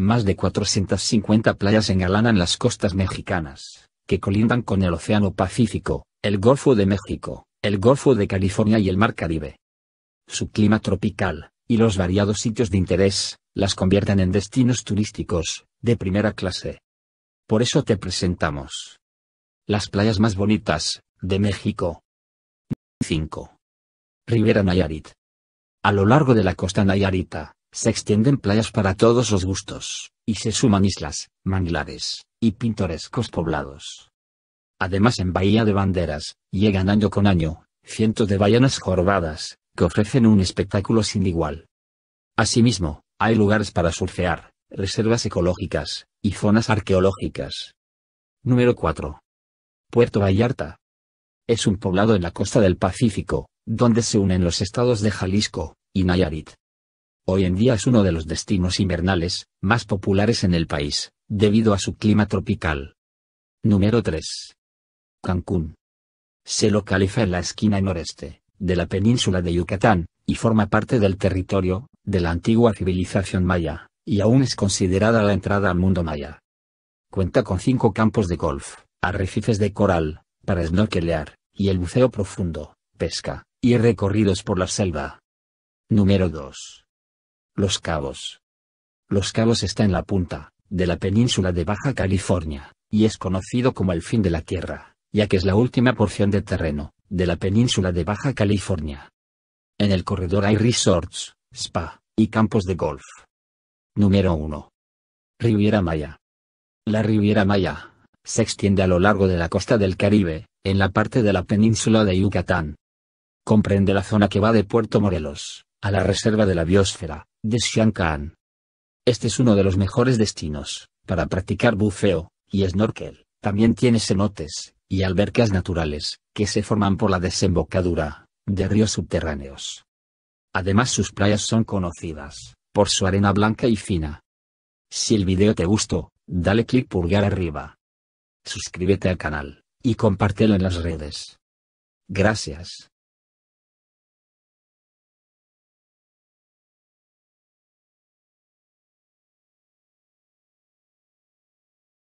Más de 450 playas engalanan las costas mexicanas, que colindan con el Océano Pacífico, el Golfo de México, el Golfo de California y el Mar Caribe. Su clima tropical, y los variados sitios de interés, las convierten en destinos turísticos, de primera clase. Por eso te presentamos. Las playas más bonitas, de México. 5. Rivera Nayarit. A lo largo de la costa Nayarita, se extienden playas para todos los gustos, y se suman islas, manglares, y pintorescos poblados. Además en Bahía de Banderas, llegan año con año, cientos de ballenas jorobadas, que ofrecen un espectáculo sin igual. Asimismo, hay lugares para surfear, reservas ecológicas, y zonas arqueológicas. Número 4. Puerto Vallarta. Es un poblado en la costa del Pacífico, donde se unen los estados de Jalisco, y Nayarit. Hoy en día es uno de los destinos invernales más populares en el país, debido a su clima tropical. Número 3. Cancún. Se localiza en la esquina noreste de la península de Yucatán, y forma parte del territorio de la antigua civilización maya, y aún es considerada la entrada al mundo maya. Cuenta con cinco campos de golf, arrecifes de coral, para snorkelear, y el buceo profundo, pesca, y recorridos por la selva. Número 2. Los Cabos. Los Cabos está en la punta, de la península de Baja California, y es conocido como el fin de la Tierra, ya que es la última porción de terreno, de la península de Baja California. En el corredor hay resorts, spa, y campos de golf. Número 1. Riviera Maya. La Riviera Maya, se extiende a lo largo de la costa del Caribe, en la parte de la península de Yucatán. Comprende la zona que va de Puerto Morelos, a la reserva de la biosfera, de Khan. Este es uno de los mejores destinos para practicar bufeo y snorkel. También tiene cenotes y albercas naturales que se forman por la desembocadura de ríos subterráneos. Además sus playas son conocidas por su arena blanca y fina. Si el video te gustó, dale click pulgar arriba. Suscríbete al canal y compártelo en las redes. Gracias.